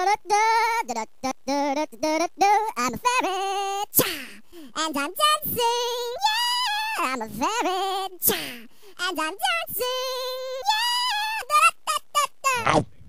I'm a ferret, cha, and I'm dancing, yeah. I'm a ferret, cha, and I'm dancing, yeah.